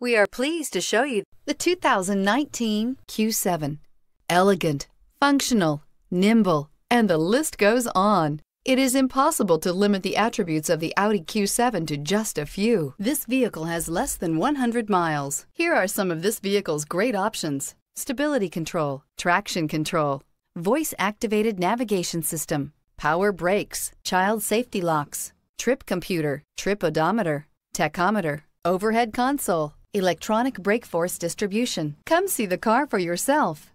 We are pleased to show you the 2019 Q7. Elegant, functional, nimble, and the list goes on. It is impossible to limit the attributes of the Audi Q7 to just a few. This vehicle has less than 100 miles. Here are some of this vehicle's great options. Stability control, traction control, voice-activated navigation system, power brakes, child safety locks, trip computer, trip odometer, tachometer, overhead console, electronic brake force distribution. Come see the car for yourself.